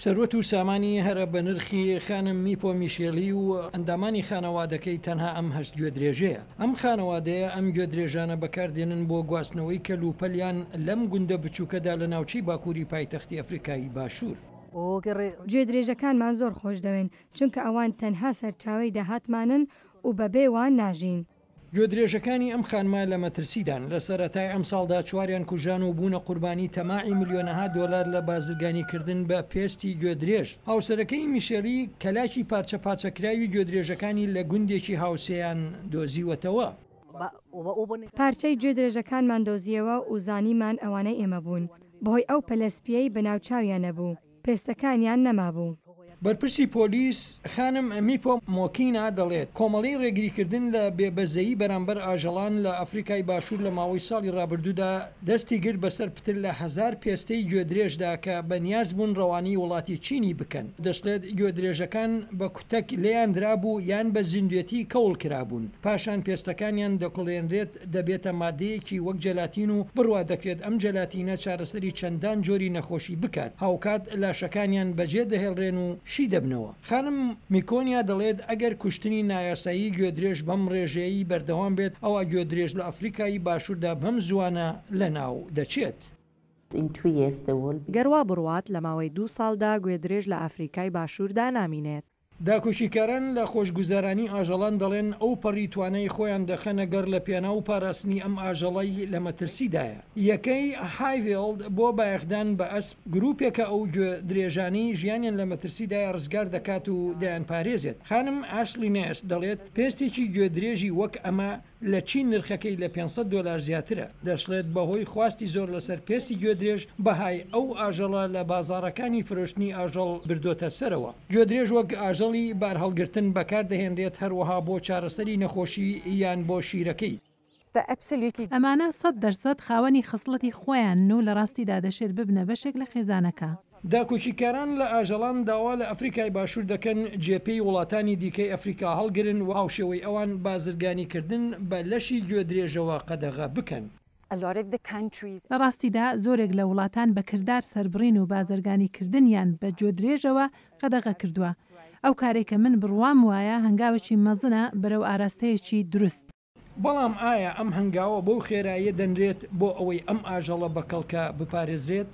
سەروەت و سامانی هەرە بە نرخی خانم میپۆمیشێلی و ئەندامانی خانەوادەکەی تەنها ئەم هەست گوێ درێژەیە ئەم خانەوادەیە ئەم گوێ درێژانە بەکاردێنن بۆ گواستنەوەی کەلوپەلیان لەم گوندە بچووکەدا لە ناوچی باکووری پایتەختی ئەفریقایی باشوور گوێ درێژەکانمان زۆر خۆش دەوێن چونکە ئەوان تەنها سەرچاوی داهاتمانن و بەبێوان ناژین گوێدرێژەکانی ئەم خانما لە مەترسیدان لە سەرەتای ئەم ساڵدا چواریان کوژان و بوونە قوربانی تەماعی میلیۆنەها دۆلار لە بازرگانیکردن بە پێستی گوێدرێژ هاوسەرەکەی میشێری کەلاکی پارچە پاچەکراوی گوێدرێژەکانی لە گوندێکی هاوسیان دۆزیوەتەوە. پارچەی گوێدرێژەکانمان دۆزیەوە و زانیمان ئەوانەی ئێمە بوون بۆی ئەو پەلەسپیەی بەناوچاویانە بوو پێستەکانیان نەمابوو. بەرپرسی پۆلیس خانم میپۆ مۆکینا دەڵێت کۆمەڵی ڕێگریکردن لە بێبەزەیی بەرامبەر ئاژەڵان لە ئەفریقای باشوور لە ماوەی ساڵی ڕابردوودا دەستی گر بەسەر پتر لە هزار پێستەی گوێدرێژدا کە بەنیاز بوون ڕەوانی وڵاتی چینی بکەن دەشڵێت گوێدرێژەکان بە کوتەک لێیاندرا بوو یان بە زیندێتی کەوڵ کرابوون پاشان پێستەکانیان دەکڵێنرێت دەبێتە مادەیەکی وەک جەلاتین و بڕوا دەکرێت ئەم جەلاتینە چارەسەری چەندان جۆری نەخۆشی بکات هاوکات لاشەکانیان بەجێ دەهێڵڕێن و شی دەبنەوە خانم میکۆنیا دەڵێت ئەگەر کوشتنی نایاسایی گوێدرێژ بەم ڕێژەیە بەردەوام بێت ئەوە گوێدرێژ لە ئەفریقایی باشووردا بەم زوانە لە ناو دەچێت. گەروا بڕوات لە ماوەی دوو ساڵدا گوێدرێژ لە ئەفریقای باشووردا نامینێت داکۆشیکاران لە خۆشگوزارانی ئاژەڵان دەڵێن ئەو پەڕیتوانەی خۆیان دەخەنە گەر لە پێنا و پاراستنی ئەم ئاژەڵی لە مەترسیدایە یەکەی هایڤلد بۆ بایەخدان بە ئەسب گرروپێکە ئەو درێژانی ژیانیان لە مەترسیدای ڕزگار دەکات و دایان پارێزێت خانم ئاشلی نێس دەڵێت پێستێکی گوێدرێژی وەک ئەمە لە چین نرخەکەی لە 500 دلار زیاترە دەشڵێت بەهۆی خواستی زۆر لەسەر پێستی گوێدرێژ بەهای ئەو ئاژەڵە لە بازارەکانی فرۆشتنی ئاژەڵ بردۆتە سەرەوە گوێدرێژ وەک ئاژەڵ مەتەڵی بار هەڵگرتن بەکاردەهێنرێت هەروەها بۆ چارەسەری نەخۆشی یان بە شیرەکەی. ئەمانە سەد دەرسەت خاوەنی خصلەتی خۆیان و لە ڕاستیدا دەشێت ببنە بەشێک لە خێزانەکە. داکۆچیکاران لە ئاژەڵان داوا لە ئەفریکای باشوور دەکەن جێپی وڵاتانی دیکەی ئەفریقا هەڵگرن و هاوشێوەی ئەوان بازرگانیکردن بە لەشی گوێ درێژەوە قەدەغا بکەن. لە ڕاستیدا زۆرێک لە وڵاتان بەکردار سربڕین و بازرگانیکردنیان بە جۆدرێژەوە قەدەغە کردووە ئەو کارێکە من بڕوام وایە هەنگاوێکی مەزنە بەرەو ئاراستەیەکی دروست بەڵام ئایا ئەم هەنگاوە بەو خێراییە دەنرێت بۆ ئەوەی ئەم ئاژەڵە بەکەڵکە بپارێزرێت